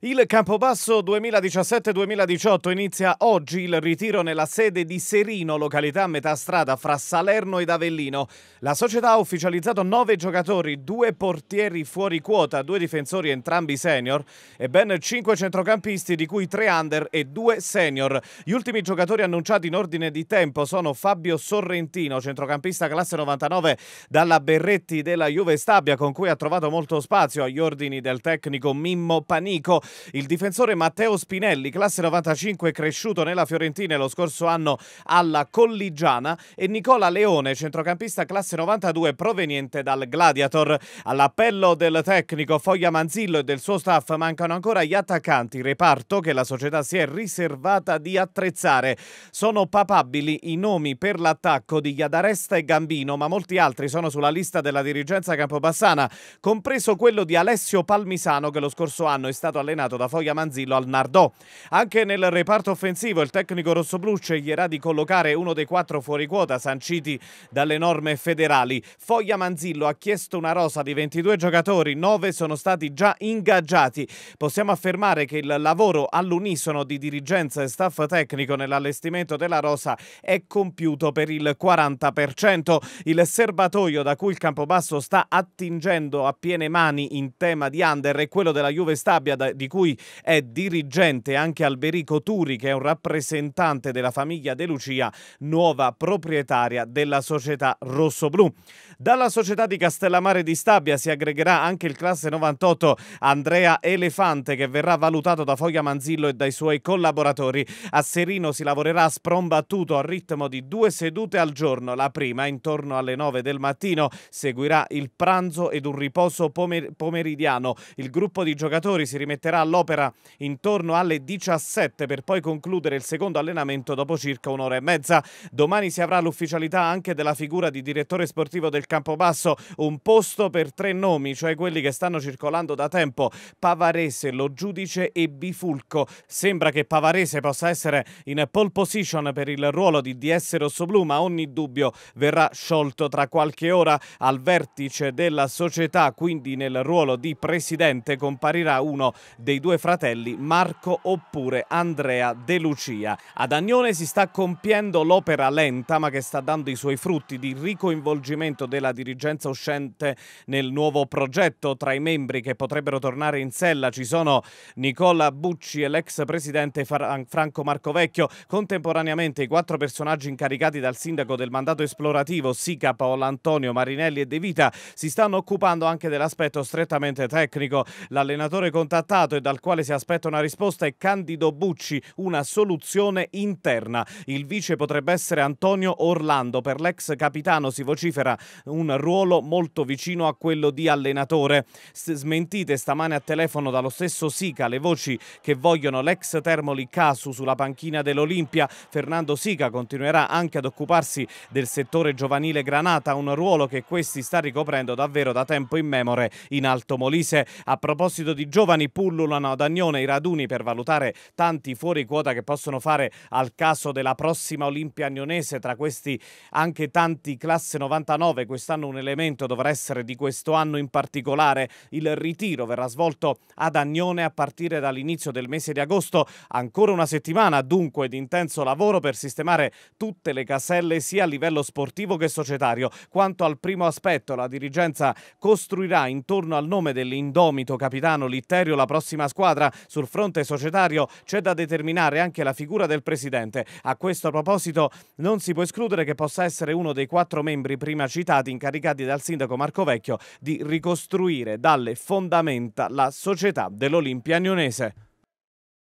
Il Campobasso 2017-2018 inizia oggi il ritiro nella sede di Serino, località a metà strada fra Salerno ed Avellino. La società ha ufficializzato nove giocatori, due portieri fuori quota, due difensori entrambi senior e ben cinque centrocampisti di cui tre under e due senior. Gli ultimi giocatori annunciati in ordine di tempo sono Fabio Sorrentino, centrocampista classe 99 dalla Berretti della Juve Stabia con cui ha trovato molto spazio agli ordini del tecnico Mimmo Panico il difensore Matteo Spinelli, classe 95, cresciuto nella Fiorentina lo scorso anno alla Colligiana, e Nicola Leone, centrocampista classe 92, proveniente dal Gladiator. All'appello del tecnico Foglia Manzillo e del suo staff mancano ancora gli attaccanti, reparto che la società si è riservata di attrezzare. Sono papabili i nomi per l'attacco di Iadaresta e Gambino, ma molti altri sono sulla lista della dirigenza campobassana, compreso quello di Alessio Palmisano che lo scorso anno è stato allenato allenato da Foglia Manzillo al Nardò. Anche nel reparto offensivo il tecnico rossoblù sceglierà di collocare uno dei quattro fuori quota sanciti dalle norme federali. Foglia Manzillo ha chiesto una rosa di 22 giocatori, 9 sono stati già ingaggiati. Possiamo affermare che il lavoro all'unisono di dirigenza e staff tecnico nell'allestimento della rosa è compiuto per il 40%. Il serbatoio da cui il Campobasso sta attingendo a piene mani in tema di under è quello della Juve Stabia di di cui è dirigente anche Alberico Turi, che è un rappresentante della famiglia De Lucia, nuova proprietaria della società rossoblù. Dalla società di Castellamare di Stabia si aggregherà anche il classe 98 Andrea Elefante, che verrà valutato da Foglia Manzillo e dai suoi collaboratori. A Serino si lavorerà sprombattuto al ritmo di due sedute al giorno, la prima intorno alle 9 del mattino, seguirà il pranzo ed un riposo pomeridiano. Il gruppo di giocatori si rimetterà tornerà all'opera intorno alle 17 per poi concludere il secondo allenamento dopo circa un'ora e mezza. Domani si avrà l'ufficialità anche della figura di direttore sportivo del Campobasso, un posto per tre nomi, cioè quelli che stanno circolando da tempo, Pavarese, Lo Giudice e Bifulco. Sembra che Pavarese possa essere in pole position per il ruolo di DS Rossoblu, ma ogni dubbio verrà sciolto tra qualche ora al vertice della società, quindi nel ruolo di presidente comparirà uno dei due fratelli Marco oppure Andrea De Lucia. Ad Agnone si sta compiendo l'opera lenta ma che sta dando i suoi frutti di ricoinvolgimento della dirigenza uscente nel nuovo progetto. Tra i membri che potrebbero tornare in sella ci sono Nicola Bucci e l'ex presidente Franco Marco Vecchio. Contemporaneamente i quattro personaggi incaricati dal sindaco del mandato esplorativo Sica, Paolo Antonio, Marinelli e De Vita si stanno occupando anche dell'aspetto strettamente tecnico. L'allenatore contattato dal quale si aspetta una risposta è Candido Bucci, una soluzione interna. Il vice potrebbe essere Antonio Orlando, per l'ex capitano si vocifera un ruolo molto vicino a quello di allenatore. smentite stamane a telefono dallo stesso Sica le voci che vogliono l'ex Termoli Casu sulla panchina dell'Olimpia. Fernando Sica continuerà anche ad occuparsi del settore giovanile Granata, un ruolo che questi sta ricoprendo davvero da tempo immemore in Alto Molise. A proposito di giovani, Pullo valutano ad Agnone i raduni per valutare tanti fuori quota che possono fare al caso della prossima Olimpia agnonese, tra questi anche tanti classe 99, quest'anno un elemento dovrà essere di questo anno in particolare, il ritiro verrà svolto ad Agnone a partire dall'inizio del mese di agosto, ancora una settimana dunque di intenso lavoro per sistemare tutte le caselle sia a livello sportivo che societario. Quanto al primo aspetto, la dirigenza costruirà intorno al nome dell'indomito capitano Litterio la prossima prossima squadra. Sul fronte societario c'è da determinare anche la figura del presidente. A questo proposito non si può escludere che possa essere uno dei quattro membri prima citati incaricati dal sindaco Marco Vecchio di ricostruire dalle fondamenta la società dell'Olimpia Agnonese.